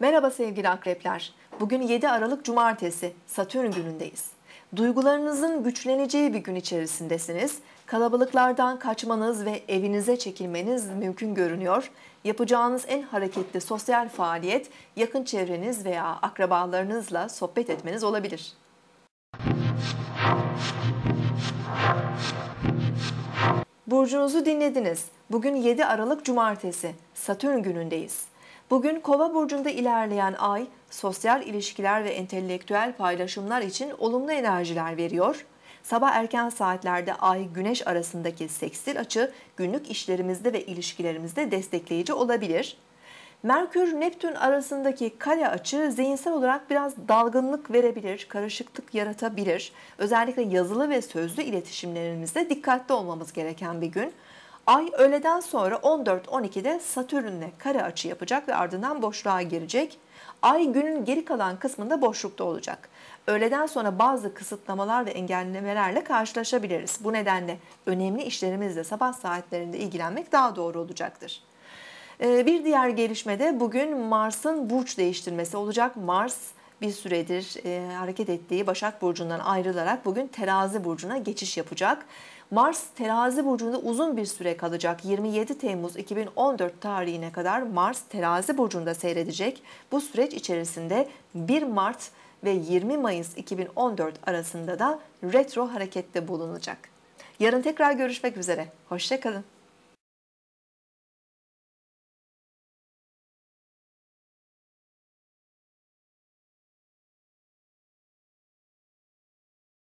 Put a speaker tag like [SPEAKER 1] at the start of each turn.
[SPEAKER 1] Merhaba sevgili akrepler. Bugün 7 Aralık Cumartesi, Satürn günündeyiz. Duygularınızın güçleneceği bir gün içerisindesiniz. Kalabalıklardan kaçmanız ve evinize çekilmeniz mümkün görünüyor. Yapacağınız en hareketli sosyal faaliyet yakın çevreniz veya akrabalarınızla sohbet etmeniz olabilir. Burcunuzu dinlediniz. Bugün 7 Aralık Cumartesi, Satürn günündeyiz. Bugün Kova burcunda ilerleyen ay sosyal ilişkiler ve entelektüel paylaşımlar için olumlu enerjiler veriyor. Sabah erken saatlerde ay güneş arasındaki seksil açı günlük işlerimizde ve ilişkilerimizde destekleyici olabilir. Merkür Neptün arasındaki kare açı zihinsel olarak biraz dalgınlık verebilir, karışıklık yaratabilir. Özellikle yazılı ve sözlü iletişimlerimizde dikkatli olmamız gereken bir gün. Ay öğleden sonra 14-12'de Satürn'le kare açı yapacak ve ardından boşluğa girecek. Ay günün geri kalan kısmında boşlukta olacak. Öğleden sonra bazı kısıtlamalar ve engellemelerle karşılaşabiliriz. Bu nedenle önemli işlerimizle sabah saatlerinde ilgilenmek daha doğru olacaktır. Ee, bir diğer gelişme de bugün Mars'ın burç değiştirmesi olacak. Mars bir süredir e, hareket ettiği Başak Burcu'ndan ayrılarak bugün Terazi Burcu'na geçiş yapacak. Mars terazi burcunda uzun bir süre kalacak. 27 Temmuz 2014 tarihine kadar Mars terazi burcunda seyredecek. Bu süreç içerisinde 1 Mart ve 20 Mayıs 2014 arasında da retro harekette bulunacak. Yarın tekrar görüşmek üzere. Hoşçakalın.